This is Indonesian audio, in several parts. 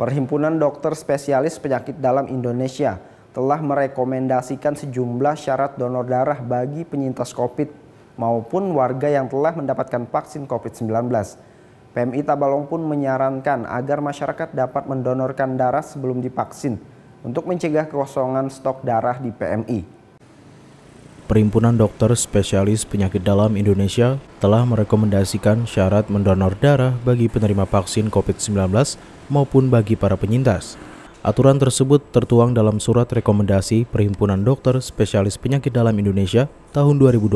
Perhimpunan Dokter Spesialis Penyakit Dalam Indonesia telah merekomendasikan sejumlah syarat donor darah bagi penyintas COVID maupun warga yang telah mendapatkan vaksin COVID-19. PMI Tabalong pun menyarankan agar masyarakat dapat mendonorkan darah sebelum divaksin untuk mencegah kekosongan stok darah di PMI. Perhimpunan Dokter Spesialis Penyakit Dalam Indonesia telah merekomendasikan syarat mendonor darah bagi penerima vaksin COVID-19 maupun bagi para penyintas. Aturan tersebut tertuang dalam surat rekomendasi Perhimpunan Dokter Spesialis Penyakit Dalam Indonesia tahun 2021.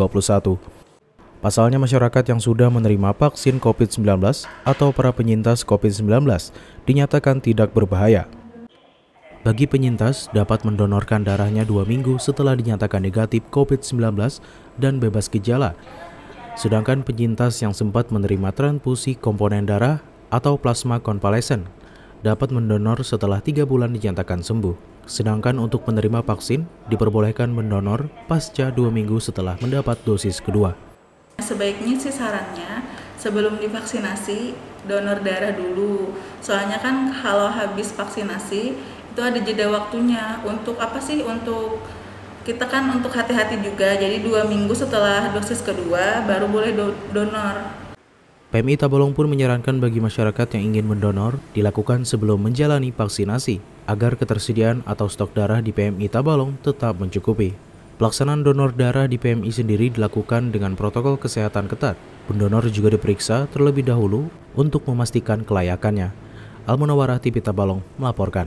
Pasalnya masyarakat yang sudah menerima vaksin COVID-19 atau para penyintas COVID-19 dinyatakan tidak berbahaya bagi penyintas, dapat mendonorkan darahnya dua minggu setelah dinyatakan negatif COVID-19 dan bebas gejala. Sedangkan penyintas yang sempat menerima transfusi komponen darah atau plasma konvalesen dapat mendonor setelah tiga bulan dinyatakan sembuh. Sedangkan untuk menerima vaksin, diperbolehkan mendonor pasca dua minggu setelah mendapat dosis kedua. Sebaiknya sih sarannya, sebelum divaksinasi, donor darah dulu. Soalnya kan kalau habis vaksinasi, itu ada jeda waktunya untuk apa sih untuk kita kan untuk hati-hati juga jadi dua minggu setelah dosis kedua baru boleh do donor PMI Tabalong pun menyarankan bagi masyarakat yang ingin mendonor dilakukan sebelum menjalani vaksinasi agar ketersediaan atau stok darah di PMI Tabalong tetap mencukupi. Pelaksanaan donor darah di PMI sendiri dilakukan dengan protokol kesehatan ketat. Pendonor juga diperiksa terlebih dahulu untuk memastikan kelayakannya. Almunawarah TV Tabalong melaporkan.